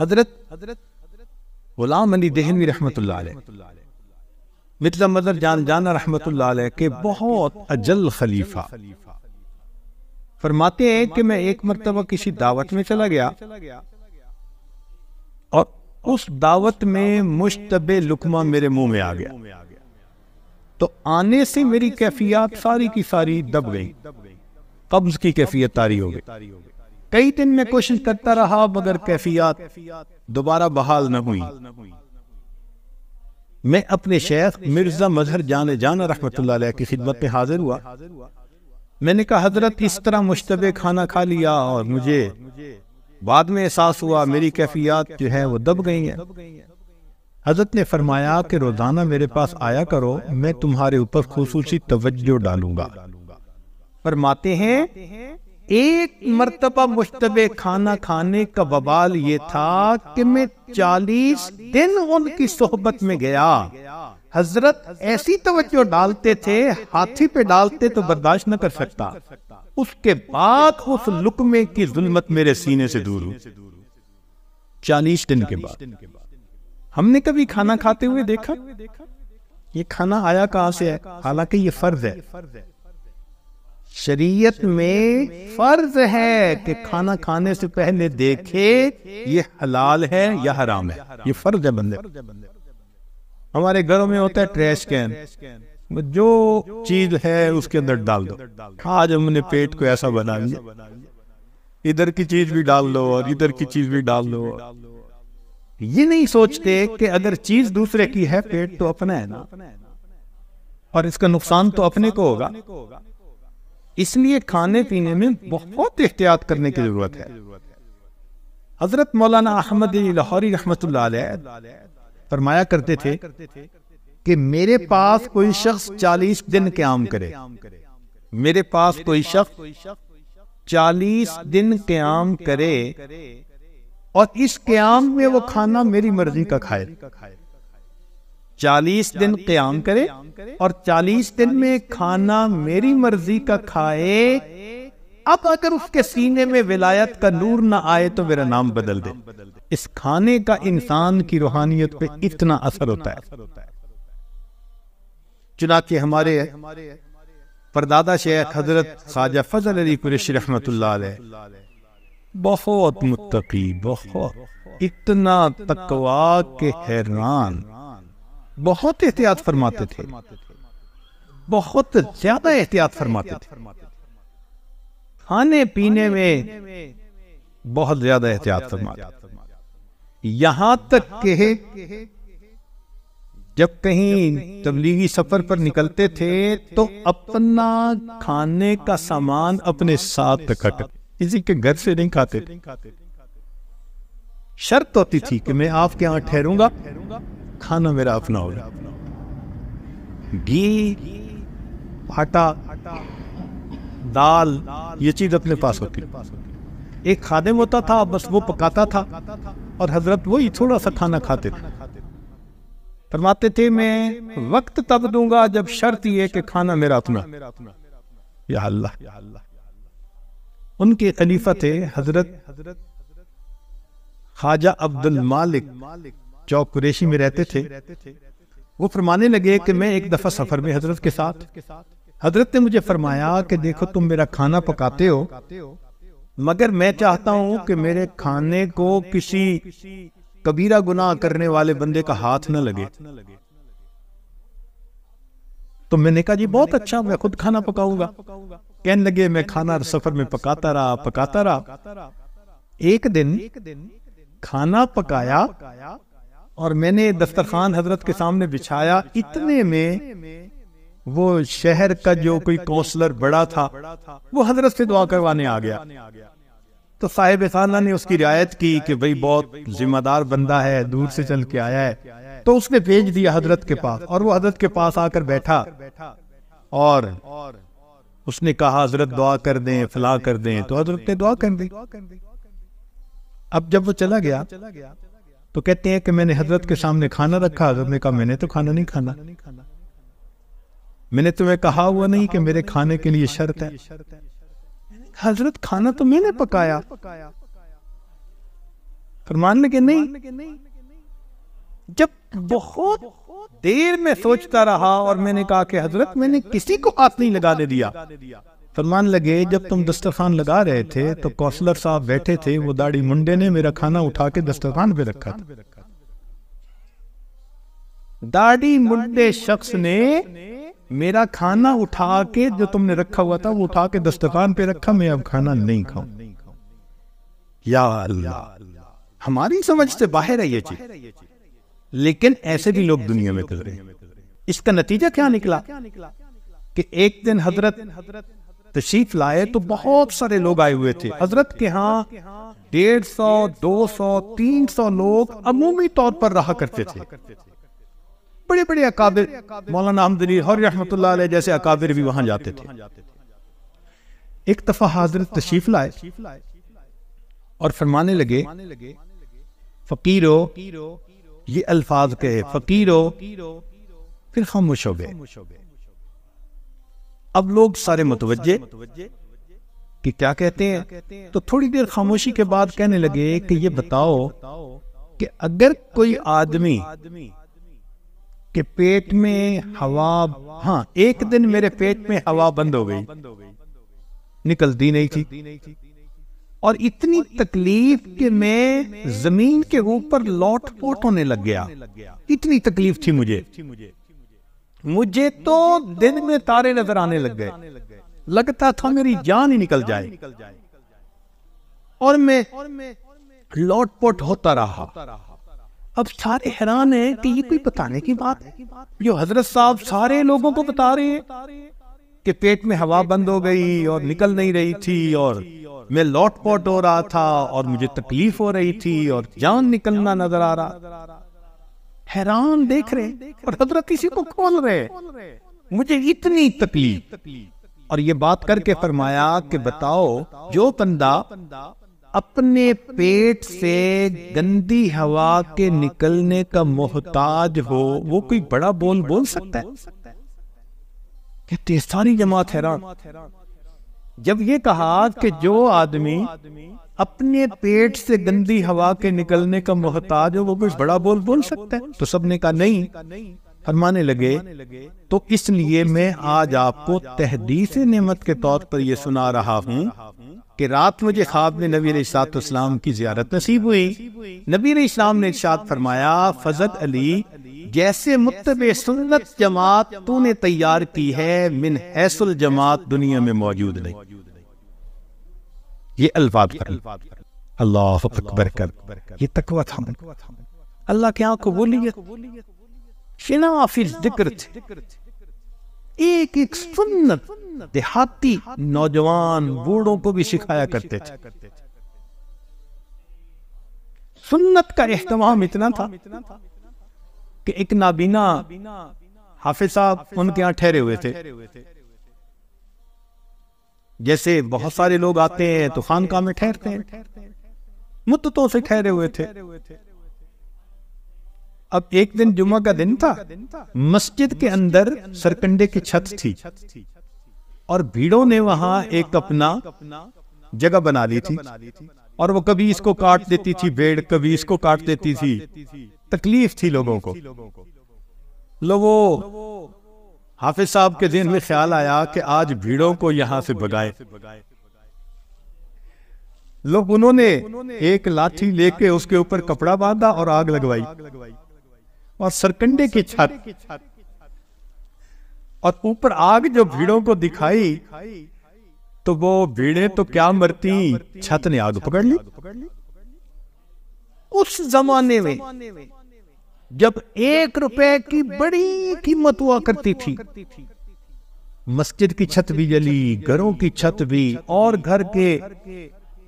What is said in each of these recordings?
हजरत हजरत गुलाम अली दहनवी रहमत मतलब मदर जान जाना रहमत के बहुत अजल खलीफा फरमाते हैं कि मैं एक मरतबा किसी दावत में चला गया और उस दावत में मुश्तबे लुकमा मेरे मुंह में आ गया तो आने से मेरी कैफियत सारी की सारी दब गई कब्ज की कैफियत तारी हो गई कई दिन में कोशिश करता रहा मगर कैफियत दोबारा बहाल न हुई मैं अपने शेख मिर्जा मजहर जाने जाना रहमत की खिदमत में हाजिर हुआ मैंने कहा हजरत इस तरह मुशतब खाना खा लिया और मुझे बाद में एहसास हुआ मेरी कैफियत जो है वो दब गई है हजरत ने फरमाया कि रोजाना मेरे पास आया करो मैं तुम्हारे ऊपर खसूसी तवज्जो डालूंगा फरमाते हैं एक मरतबा मुश्तबे खाना खाने का बवाल ये था कि मैं चालीस दिन उनकी सोहबत में गया हजरत ऐसी तवज्जो डालते थे हाथी पे डालते तो बर्दाश्त न कर सकता उसके बाद उस लुकमे की जुल्मत मेरे सीने से दूर हुई चालीस दिन के बाद हमने कभी खाना खाते हुए देखा ये खाना आया कहा से है हालांकि ये फर्ज है शरीयत में फर्ज है कि खाना खाने से पहले देखे ये हलाल है या हराम है ये फर्ज है बंदे हमारे घरों में होता है ट्रैश कैन जो चीज है उसके अंदर डाल दो आज हमने पेट को ऐसा बना लिया इधर की चीज भी डाल दो और इधर की चीज भी डाल दो ये नहीं सोचते कि अगर चीज दूसरे की है पेट तो अपना है ना और इसका नुकसान तो अपने को होगा इसलिए खाने पीने में बहुत एहतियात करने की जरूरत है हजरत मौलाना अहमद लाहौरी रहमत फरमाया करते थे कि मेरे पास कोई शख्स चालीस दिन क्याम करे मेरे पास कोई शख्स चालीस दिन क्याम करे और इस क्याम में वो खाना मेरी मर्जी का खाए चालीस दिन क्याम करे और चालीस दिन में खाना मेरी मर्जी का खाए अब अगर उसके सीने में विलायत का नूर ना आए तो मेरा तो नाम बदल दे इस खाने का इंसान की रूहानियत पे इतना असर होता है चुनाचे हमारे परदादा शेख हजरत साजा फजल अली कुरेश रहमत बहुत मुतकी बहुत इतना तकवा के हैरान बहुत एहतियात फरमाते थे बहुत ज्यादा एहतियात फरमाते थे खाने पीने में बहुत ज्यादा एहतियात फरमाते यहां तक कहे जब कहीं तबलीगी सफर पर निकलते तो थे तो अपना खाने का सामान अपने साथ रखा किसी के घर से नहीं खाते थे शर्त होती थी कि मैं आपके यहाँ ठहरूंगा खाना मेरा अपना होगा घी आटा दाल ये चीज अपने पास होती एक खादिम होता था बस वो पकाता था और हजरत वही थोड़ा सा खाना खाते थे फरमाते थे मैं वक्त तब दूंगा जब शर्त ये कि खाना मेरा अपना या अल्लाह उनके खलीफा थे हजरत ख्वाजा अब्दुल मालिक मालिक चौक कुरेशी में रहते थे वो फरमाने लगे कि मैं एक दफ़ा सफ़र में हजरत के साथ हजरत ने मुझे फरमाया कि देखो तुम मेरा खाना पकाते हो मगर मैं चाहता हूँ कि मेरे खाने को किसी कबीरा गुनाह करने वाले बंदे का हाथ न लगे तो मैंने कहा जी बहुत अच्छा मैं खुद खाना पकाऊंगा कहने लगे मैं खाना सफर में पकाता रहा पकाता रहा एक दिन खाना पकाया और मैंने दस्तरखान हजरत के सामने बिछाया इतने में वो शहर का जो कोई कौंसलर बड़ा था वो हजरत से दुआ करवाने आ गया तो साहेब खाना ने उसकी रियायत की कि भाई बहुत जिम्मेदार बंदा है दूर से चल के आया है तो उसने भेज दिया हजरत के पास और वो हजरत के पास आकर बैठा और उसने कहा हजरत दुआ कर दें फला कर दें तो हजरत ने दुआ कर दी अब जब वो चला गया तो कहते हैं कि मैंने हजरत के सामने खाना रखा हजरत ने कहा मैंने तो खाना नहीं खाना मैंने तुम्हें कहा हुआ नहीं कि मेरे खाने के लिए शर्त है हजरत खाना तो मैंने पकाया फरमान लगे नहीं जब बहुत देर में सोचता रहा और मैंने कहा कि हजरत मैंने किसी को हाथ नहीं लगा दे दिया फरमान लगे जब तुम दस्तरखान लगा रहे थे तो कौंसलर साहब बैठे थे वो दाढ़ी मुंडे ने मेरा खाना उठा के दस्तरखान पे रखा था दाढ़ी मुंडे शख्स ने मेरा खाना उठा के जो तुमने रखा हुआ था वो उठा के दस्तरखान पे रखा मैं अब खाना नहीं खाऊ या हमारी समझ से बाहर है ये चीज लेकिन ऐसे भी लोग दुनिया में गुजरे इसका नतीजा क्या निकला कि एक दिन हजरत तशीफ लाए तो बहुत सारे लोग आए हुए थे हजरत के यहाँ डेढ़ सौ दो सौ तीन सौ लोग अमूमी तौर पर रहा करते थे बड़े बड़े अकाबिर मौलाना आमदनी हर रहमत जैसे अकाबिर भी वहां जाते थे एक दफा हजरत तशीफ लाए और फरमाने लगे फकीरो ये अल्फाज कहे फकीरो फिर खामोश हो गए अब लोग सारे मतवजे कि क्या कहते हैं तो थोड़ी देर खामोशी के बाद कहने लगे कि ये बताओ कि अगर कोई आदमी के पेट में हवा हाँ एक दिन मेरे पेट में हवा बंद हो गई निकलती नहीं थी और इतनी तकलीफ के मैं जमीन के ऊपर लौट पोट होने लग गया इतनी तकलीफ थी मुझे मुझे तो दिन में तारे नजर आने लग गए लगता था मेरी जान ही निकल जाए और मैं लौटपोट होता रहा अब सारे हैरान हैं कि ये कोई बताने की बात है जो हजरत साहब सारे लोगों को बता रहे हैं कि पेट में हवा बंद हो गई और निकल नहीं रही थी और मैं लौटपोट हो रहा था और मुझे तकलीफ हो रही थी और जान निकलना नजर आ रहा हैरान देख रहे और हजरत इसी को खोल रहे मुझे इतनी तकलीफ और ये बात करके फरमाया कि बताओ जो बंदा अपने पेट से गंदी हवा के निकलने का मोहताज हो वो कोई बड़ा बोल बोल सकता है कहते सारी जमात हैरान जब ये कहा कि जो आदमी अपने पेट से गंदी हवा के निकलने का मोहताज है वो कुछ बड़ा बोल बोल सकता है तो सबने कहा नहीं फरमाने लगे तो इसलिए मैं आज आपको तहदीस नेमत के तौर पर यह सुना रहा हूँ कि रात मुझे ख्वाब में नबी इस्लाम की जियारत नसीब हुई नबी इस्लाम ने इशाद फरमाया फजत अली जैसे मुतब सुन्नत जमात तूने तैयार की है मिन हैसल जमात दुनिया में मौजूद नहीं ये अल्फाज अल्लाह अकबर कर ये तकवा था अल्लाह के यहाँ कबूलियत शिनाफिज जिक्र थे एक एक सुन्नत देहाती नौजवान बूढ़ों को भी सिखाया करते थे सुन्नत का एहतमाम इतना था कि एक नाबीना हाफिज साहब उनके यहाँ ठहरे हुए थे जैसे बहुत सारे लोग आते हैं तो खानका में ठहरते हैं मुद्दतों से ठहरे हुए थे अब एक दिन जुमा का दिन था मस्जिद के अंदर सरकंडे की छत थी और भीड़ों ने वहां एक अपना जगह बना ली थी और वो कभी इसको काट देती थी भेड़ कभी इसको काट देती थी तकलीफ थी लोगों को लोगों हाफिज साहब के दिन में ख्याल आया कि आज भीड़ों को यहाँ से भगाए लोग उन्होंने एक लाठी लेके उसके ऊपर कपड़ा बांधा और आग लगवाई और सरकंडे की छत और ऊपर आग जो भीड़ों को दिखाई तो वो भीड़े तो, तो, तो क्या मरती छत ने आग पकड़ ली उस जमाने में जब एक रुपए की बड़ी कीमत हुआ करती थी मस्जिद की छत भी जली घरों की छत भी और घर के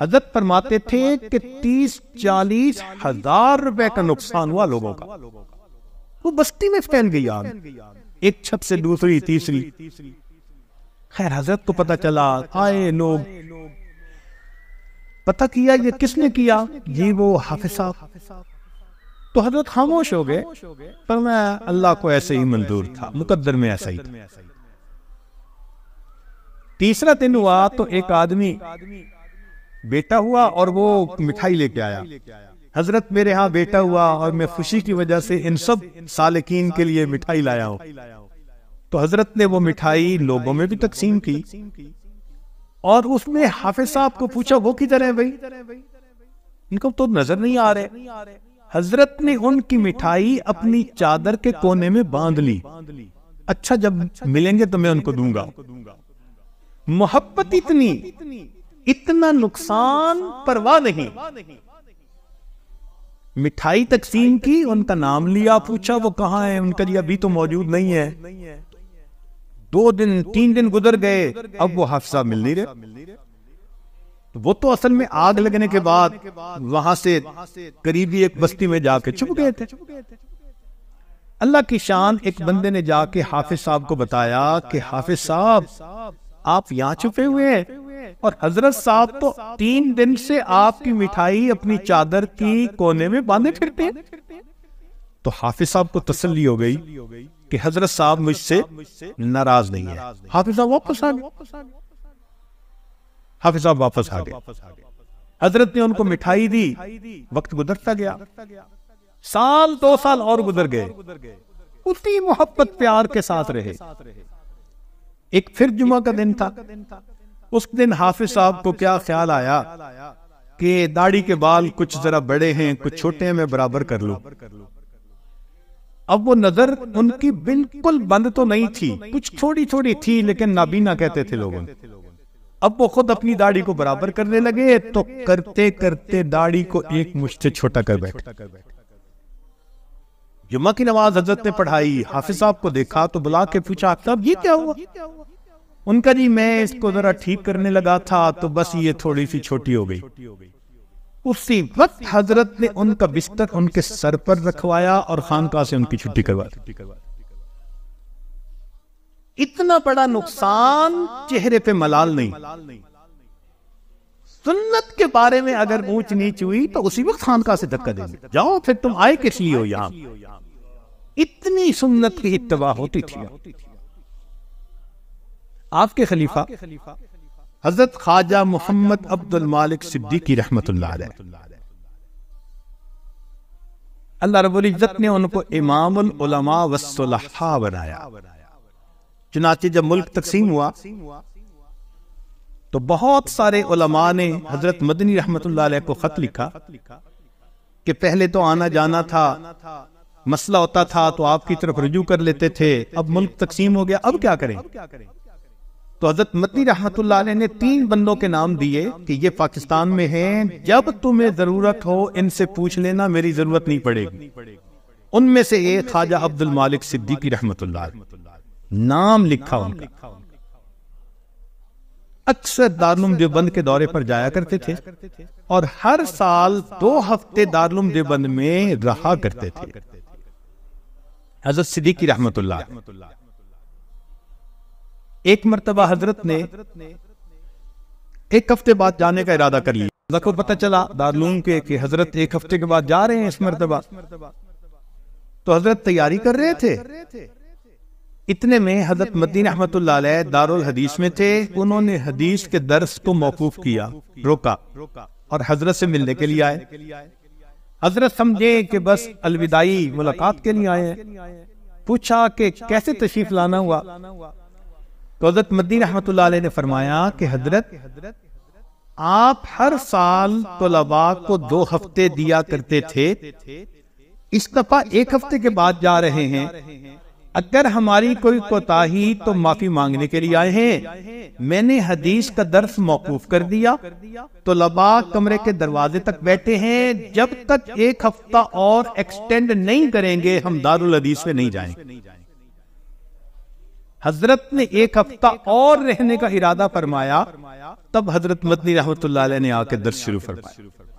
हजरत फरमाते थे कि तीस चालीस हजार रुपए का नुकसान हुआ लोगों का वो बस्ती में फैल गई आग एक छत से दूसरी तीसरी खैर हजरत को पता चला आए लोग पता किया ये किसने किया ये वो हाफिज साहब तो हजरत खामोश हो गए पर मैं अल्लाह को ऐसे ही मंजूर था मुकद्दर में ऐसा ही तीसरा दिन हुआ तो एक आदमी बेटा हुआ और वो मिठाई लेके आया हजरत मेरे यहाँ बेटा हुआ और मैं खुशी की वजह से इन सब सालकिन के लिए मिठाई लाया हूँ तो हजरत ने वो मिठाई लोगों में भी तकसीम की और उसमें हाफिज साहब को पूछा वो किधर है भाई इनको तो नजर नहीं आ रहे हजरत ने उनकी मिठाई अपनी चादर के कोने में बांध ली अच्छा जब मिलेंगे तो मैं उनको दूंगा मोहब्बत इतनी इतना नुकसान परवाह नहीं मिठाई तकसीम की उनका नाम लिया पूछा वो कहा है उनका जी अभी तो मौजूद नहीं है दो दिन तीन दिन गुजर गए अब वो हाफसा मिल नहीं रहे तो वो तो असल में आग लगने के बाद वहां से करीबी एक बस्ती में जाके छुप गए थे अल्लाह की शान एक बंदे ने जाके हाफिज साहब को बताया कि हाफिज साहब आप यहाँ छुपे हुए हैं और हजरत साहब तो तीन दिन से आपकी मिठाई अपनी चादर की कोने में बांधे फिरते हैं तो हाफिज साहब को तसल्ली हो गई कि हजरत साहब मुझसे नाराज नहीं है हाफिज साहब वापस आ गए हाफिज साहब वापस आ गए हजरत ने उनको मिठाई दी वक्त गुजरता गया साल दो साल और गुजर गए उसी मोहब्बत प्यार के साथ रहे एक फिर जुमा का दिन था उस दिन हाफिज साहब को क्या ख्याल आया कि दाढ़ी के बाल कुछ जरा बड़े हैं कुछ छोटे हैं मैं बराबर कर लू अब वो नजर उनकी बिल्कुल बंद तो नहीं थी कुछ थोड़ी थोड़ी थी लेकिन नाबीना कहते थे लोगों अब वो खुद अपनी दाढ़ी को बराबर करने लगे तो करते करते दाढ़ी को एक मुश्त छोटा कर बैठे जुम्मा की नमाज हजरत ने पढ़ाई हाफिज साहब को देखा तो बुला के पूछा तब ये क्या हुआ उनका जी मैं इसको जरा ठीक करने लगा था तो बस ये थोड़ी सी छोटी हो गई उसी वक्त हजरत ने उनका बिस्तर उनके सर पर रखवाया और खानका से उनकी छुट्टी करवा दी इतना बड़ा नुकसान चेहरे पे मलाल नहीं सुन्नत के बारे में अगर ऊंच नीच हुई तो उसी वक्त खानका से धक्का देंगे जाओ फिर तुम आए किस लिए हो यहां इतनी सुन्नत की इतवा होती थी आपके खलीफा हजरत ख्वाजा मोहम्मद अब्दुल मालिक सिद्दीकी रहमत अल्लाह रबुल इज़्ज़त ने उनको इमाम उलमा बनाया चुनाचे जब मुल्क तकसीम हुआ तो बहुत सारे उलमा ने हजरत मदनी रहमत को खत लिखा कि पहले तो आना जाना था मसला होता था तो आपकी तरफ रजू कर लेते थे अब मुल्क तकसीम हो गया अब क्या करें तो हजरत मदनी रहमत ने तीन बंदों के नाम दिए कि ये पाकिस्तान में हैं जब तुम्हें जरूरत हो इनसे पूछ लेना मेरी जरूरत नहीं पड़ेगी उनमें से एक ख्वाजा अब्दुल मालिक सिद्दीकी रहमत नाम लिखा उनका अक्सर दारुम देवबंद के दौरे पर जाया करते थे और हर साल दो हफ्ते दारुम देवबंद में रहा करते थे हजरत सिद्दीकी रहमत एक मरतबा हजरत ने एक हफ्ते बाद जाने का इरादा कर लिया को पता चला दारूम के कि हजरत एक हफ्ते के बाद जा रहे हैं इस मरतबा तो हजरत तैयारी कर रहे थे इतने में हजरत मदीन अहमत दारुल हदीस में थे उन्होंने हदीस के दर्श को मौकूफ किया रोका और हजरत से मिलने के लिए आए हजरत समझे कि बस अलविदाई मुलाकात के लिए आए पूछा कि कैसे तशरीफ लाना हुआ तो हजरत मदीन अहमत ने फरमाया कि हजरत आप हर साल तलबा को दो हफ्ते दिया करते थे इस दफा एक हफ्ते के बाद जा रहे हैं अगर हमारी कोई कोताही तो माफी मांगने के लिए आए हैं मैंने हदीस का दर्श मौकूफ कर दिया तो लबा कमरे के दरवाजे तक बैठे हैं जब तक एक हफ्ता और एक्सटेंड नहीं करेंगे हम दारुल हदीस में नहीं जाएंगे हजरत ने एक हफ्ता और रहने का इरादा फरमाया तब हजरत मतनी रहमत ने आके दर्श शुरू फरमाया